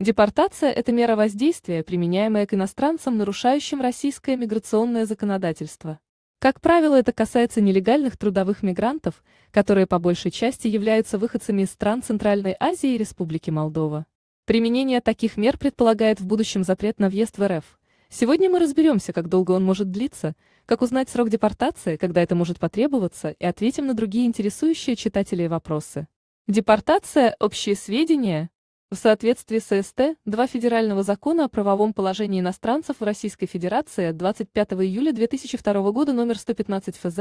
Депортация – это мера воздействия, применяемая к иностранцам, нарушающим российское миграционное законодательство. Как правило, это касается нелегальных трудовых мигрантов, которые по большей части являются выходцами из стран Центральной Азии и Республики Молдова. Применение таких мер предполагает в будущем запрет на въезд в РФ. Сегодня мы разберемся, как долго он может длиться, как узнать срок депортации, когда это может потребоваться, и ответим на другие интересующие читателей вопросы. Депортация – общие сведения, в соответствии с СТ, 2 Федерального закона о правовом положении иностранцев в Российской Федерации от 25 июля 2002 года номер 115 ФЗ,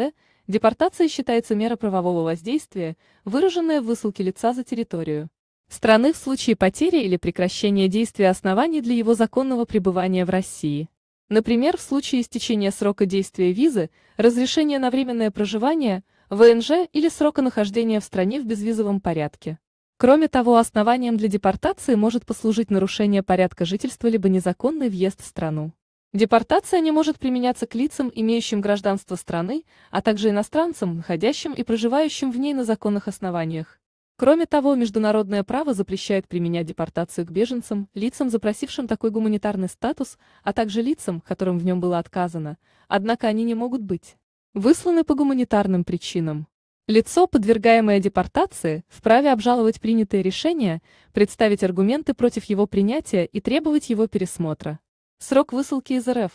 депортация считается мера правового воздействия, выраженная в высылке лица за территорию страны в случае потери или прекращения действия оснований для его законного пребывания в России. Например, в случае истечения срока действия визы, разрешения на временное проживание, ВНЖ или срока нахождения в стране в безвизовом порядке. Кроме того, основанием для депортации может послужить нарушение порядка жительства либо незаконный въезд в страну. Депортация не может применяться к лицам, имеющим гражданство страны, а также иностранцам, находящим и проживающим в ней на законных основаниях. Кроме того, международное право запрещает применять депортацию к беженцам, лицам, запросившим такой гуманитарный статус, а также лицам, которым в нем было отказано, однако они не могут быть высланы по гуманитарным причинам. Лицо, подвергаемое депортации, вправе обжаловать принятое решение, представить аргументы против его принятия и требовать его пересмотра. Срок высылки из РФ.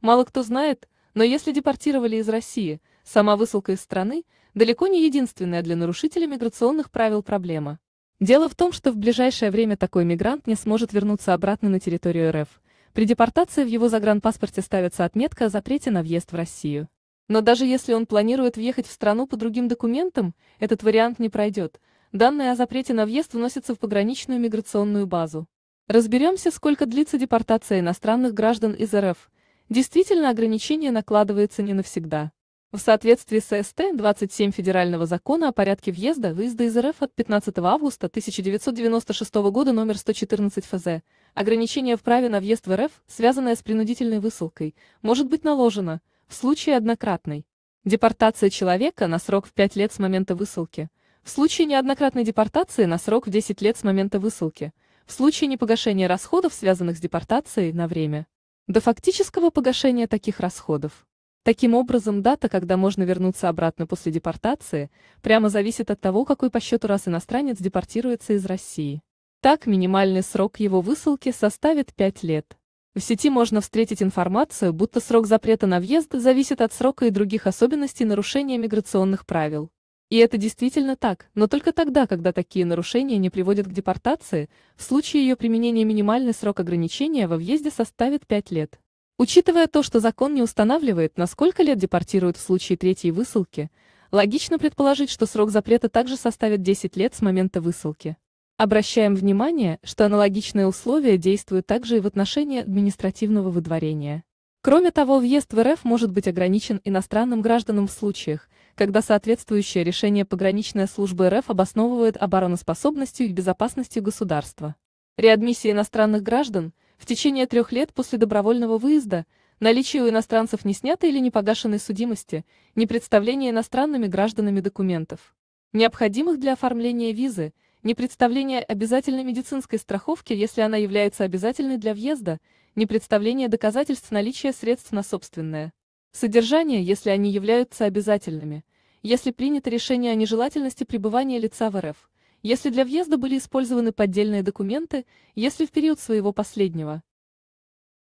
Мало кто знает, но если депортировали из России, сама высылка из страны далеко не единственная для нарушителя миграционных правил проблема. Дело в том, что в ближайшее время такой мигрант не сможет вернуться обратно на территорию РФ. При депортации в его загранпаспорте ставится отметка о запрете на въезд в Россию. Но даже если он планирует въехать в страну по другим документам, этот вариант не пройдет. Данные о запрете на въезд вносятся в пограничную миграционную базу. Разберемся, сколько длится депортация иностранных граждан из РФ. Действительно, ограничение накладывается не навсегда. В соответствии с СТ-27 Федерального закона о порядке въезда выезда из РФ от 15 августа 1996 года номер 114 ФЗ, ограничение в праве на въезд в РФ, связанное с принудительной высылкой, может быть наложено – в случае однократной Депортация человека на срок в 5 лет с момента высылки. В случае неоднократной депортации на срок в 10 лет с момента высылки. В случае непогашения расходов, связанных с депортацией, на время. До фактического погашения таких расходов. Таким образом, дата, когда можно вернуться обратно после депортации, прямо зависит от того, какой по счету раз иностранец депортируется из России. Так, минимальный срок его высылки составит 5 лет. В сети можно встретить информацию, будто срок запрета на въезд зависит от срока и других особенностей нарушения миграционных правил. И это действительно так, но только тогда, когда такие нарушения не приводят к депортации, в случае ее применения минимальный срок ограничения во въезде составит 5 лет. Учитывая то, что закон не устанавливает, на сколько лет депортируют в случае третьей высылки, логично предположить, что срок запрета также составит 10 лет с момента высылки. Обращаем внимание, что аналогичные условия действуют также и в отношении административного выдворения. Кроме того, въезд в РФ может быть ограничен иностранным гражданам в случаях, когда соответствующее решение пограничной службы РФ обосновывает обороноспособностью и безопасностью государства. Реадмиссия иностранных граждан в течение трех лет после добровольного выезда, наличие у иностранцев не снятой или не погашенной судимости, не представление иностранными гражданами документов, необходимых для оформления визы – Непредставление обязательной медицинской страховки, если она является обязательной для въезда, непредставление представление доказательств наличия средств на собственное содержание, если они являются обязательными, если принято решение о нежелательности пребывания лица в РФ, если для въезда были использованы поддельные документы, если в период своего последнего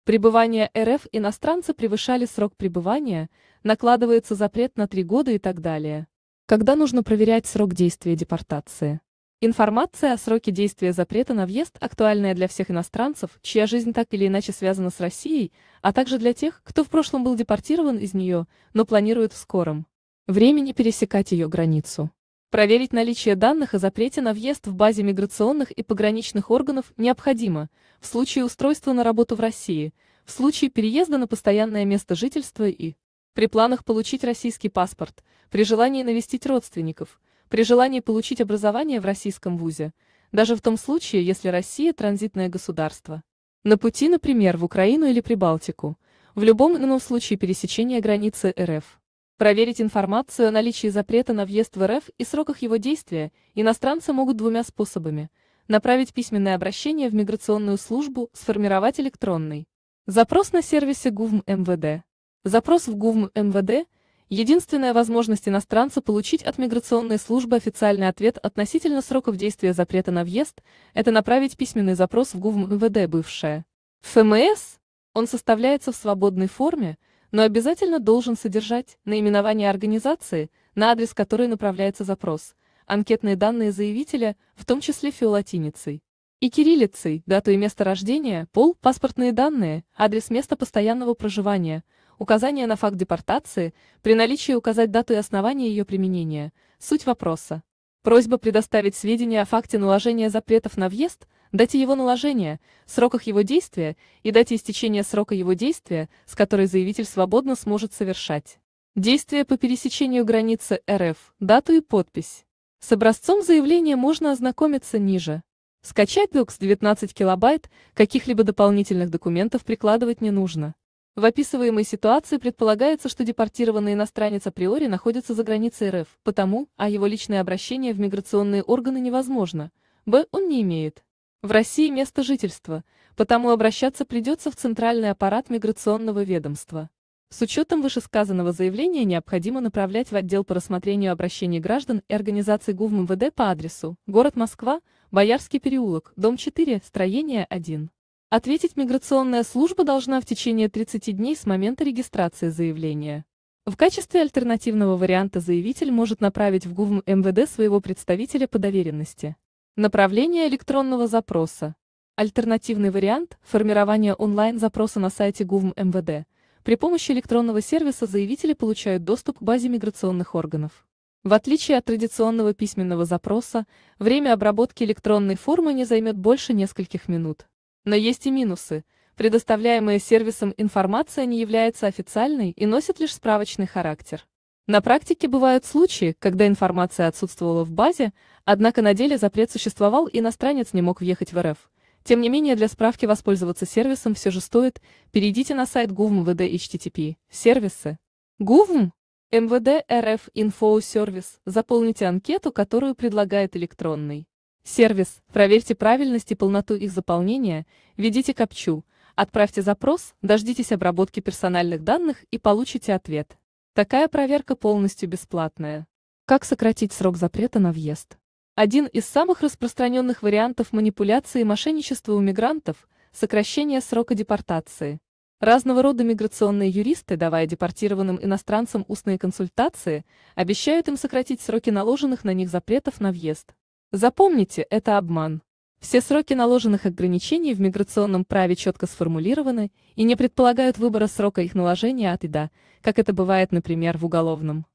пребывания РФ иностранцы превышали срок пребывания, накладывается запрет на три года и так далее. Когда нужно проверять срок действия депортации? Информация о сроке действия запрета на въезд актуальная для всех иностранцев, чья жизнь так или иначе связана с Россией, а также для тех, кто в прошлом был депортирован из нее, но планирует в скором времени пересекать ее границу. Проверить наличие данных о запрете на въезд в базе миграционных и пограничных органов необходимо в случае устройства на работу в России, в случае переезда на постоянное место жительства и при планах получить российский паспорт, при желании навестить родственников – при желании получить образование в российском вузе, даже в том случае, если Россия – транзитное государство. На пути, например, в Украину или Прибалтику, в любом ином случае пересечения границы РФ. Проверить информацию о наличии запрета на въезд в РФ и сроках его действия иностранцы могут двумя способами – направить письменное обращение в миграционную службу, сформировать электронный. Запрос на сервисе ГУВМ МВД. Запрос в ГУВМ МВД – Единственная возможность иностранца получить от миграционной службы официальный ответ относительно сроков действия запрета на въезд – это направить письменный запрос в ГУВ МВД бывшее. ФМС? Он составляется в свободной форме, но обязательно должен содержать наименование организации, на адрес которой направляется запрос, анкетные данные заявителя, в том числе фиолатиницей и кириллицей, дату и место рождения, пол, паспортные данные, адрес места постоянного проживания – Указание на факт депортации, при наличии указать дату и основание ее применения, суть вопроса. Просьба предоставить сведения о факте наложения запретов на въезд, дате его наложения, сроках его действия и дате истечения срока его действия, с которой заявитель свободно сможет совершать. Действия по пересечению границы РФ, дату и подпись. С образцом заявления можно ознакомиться ниже. Скачать докс 19 килобайт, каких-либо дополнительных документов прикладывать не нужно. В описываемой ситуации предполагается, что депортированный иностранец априори находится за границей РФ, потому, а его личное обращение в миграционные органы невозможно, б. он не имеет. В России место жительства, потому обращаться придется в центральный аппарат миграционного ведомства. С учетом вышесказанного заявления необходимо направлять в отдел по рассмотрению обращений граждан и организаций ГУВ МВД по адресу город Москва, Боярский переулок, дом 4, строение 1. Ответить миграционная служба должна в течение 30 дней с момента регистрации заявления. В качестве альтернативного варианта заявитель может направить в ГУВМ МВД своего представителя по доверенности. Направление электронного запроса. Альтернативный вариант – формирование онлайн-запроса на сайте ГУВМ МВД. При помощи электронного сервиса заявители получают доступ к базе миграционных органов. В отличие от традиционного письменного запроса, время обработки электронной формы не займет больше нескольких минут. Но есть и минусы. Предоставляемая сервисом информация не является официальной и носит лишь справочный характер. На практике бывают случаи, когда информация отсутствовала в базе, однако на деле запрет существовал и иностранец не мог въехать в РФ. Тем не менее, для справки воспользоваться сервисом все же стоит. Перейдите на сайт ГУВМ HTTP «Сервисы». ГУВМ МВД эм РФ Инфо Сервис. Заполните анкету, которую предлагает электронный Сервис. Проверьте правильность и полноту их заполнения, введите капчу, отправьте запрос, дождитесь обработки персональных данных и получите ответ. Такая проверка полностью бесплатная. Как сократить срок запрета на въезд? Один из самых распространенных вариантов манипуляции и мошенничества у мигрантов – сокращение срока депортации. Разного рода миграционные юристы, давая депортированным иностранцам устные консультации, обещают им сократить сроки наложенных на них запретов на въезд. Запомните, это обман. Все сроки наложенных ограничений в миграционном праве четко сформулированы и не предполагают выбора срока их наложения от и до, как это бывает, например, в уголовном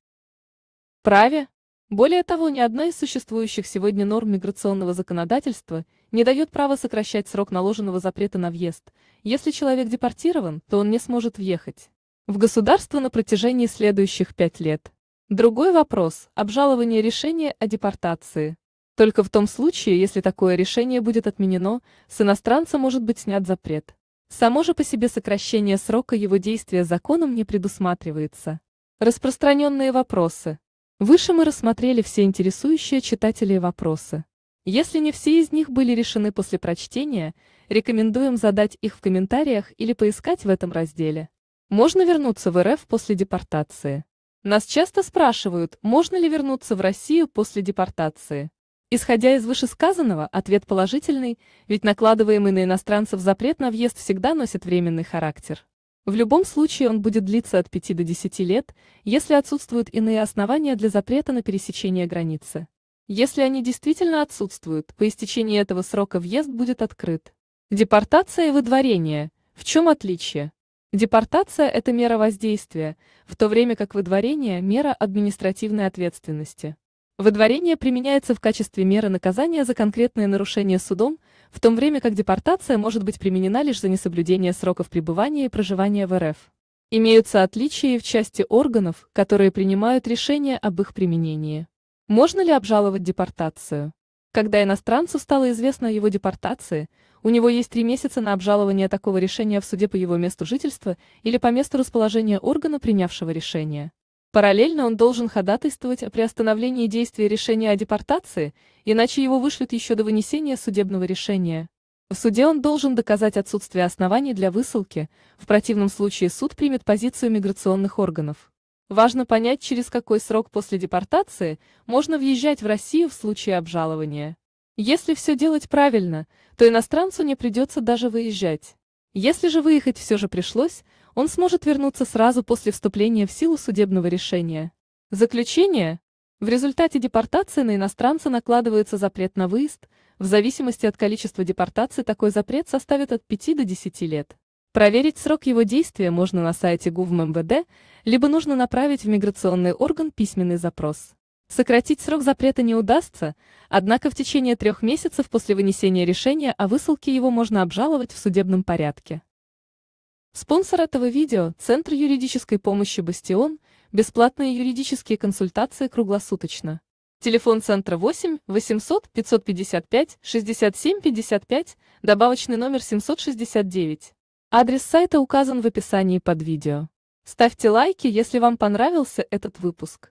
праве. Более того, ни одна из существующих сегодня норм миграционного законодательства не дает права сокращать срок наложенного запрета на въезд. Если человек депортирован, то он не сможет въехать в государство на протяжении следующих пять лет. Другой вопрос – обжалование решения о депортации. Только в том случае, если такое решение будет отменено, с иностранца может быть снят запрет. Само же по себе сокращение срока его действия законом не предусматривается. Распространенные вопросы. Выше мы рассмотрели все интересующие читателей вопросы. Если не все из них были решены после прочтения, рекомендуем задать их в комментариях или поискать в этом разделе. Можно вернуться в РФ после депортации. Нас часто спрашивают, можно ли вернуться в Россию после депортации. Исходя из вышесказанного, ответ положительный, ведь накладываемый на иностранцев запрет на въезд всегда носит временный характер. В любом случае он будет длиться от 5 до 10 лет, если отсутствуют иные основания для запрета на пересечение границы. Если они действительно отсутствуют, по истечении этого срока въезд будет открыт. Депортация и выдворение. В чем отличие? Депортация – это мера воздействия, в то время как выдворение – мера административной ответственности. Выдворение применяется в качестве меры наказания за конкретное нарушение судом, в то время как депортация может быть применена лишь за несоблюдение сроков пребывания и проживания в РФ. Имеются отличия и в части органов, которые принимают решение об их применении. Можно ли обжаловать депортацию? Когда иностранцу стало известно о его депортации, у него есть три месяца на обжалование такого решения в суде по его месту жительства или по месту расположения органа, принявшего решение. Параллельно он должен ходатайствовать о приостановлении действия решения о депортации, иначе его вышлют еще до вынесения судебного решения. В суде он должен доказать отсутствие оснований для высылки, в противном случае суд примет позицию миграционных органов. Важно понять, через какой срок после депортации можно въезжать в Россию в случае обжалования. Если все делать правильно, то иностранцу не придется даже выезжать. Если же выехать все же пришлось, он сможет вернуться сразу после вступления в силу судебного решения. Заключение. В результате депортации на иностранца накладывается запрет на выезд, в зависимости от количества депортаций такой запрет составит от 5 до 10 лет. Проверить срок его действия можно на сайте ГУВМ эм МВД, либо нужно направить в миграционный орган письменный запрос. Сократить срок запрета не удастся, однако в течение трех месяцев после вынесения решения о высылке его можно обжаловать в судебном порядке. Спонсор этого видео – Центр юридической помощи «Бастион», бесплатные юридические консультации круглосуточно. Телефон центра 8 800 555 67 55, добавочный номер 769. Адрес сайта указан в описании под видео. Ставьте лайки, если вам понравился этот выпуск.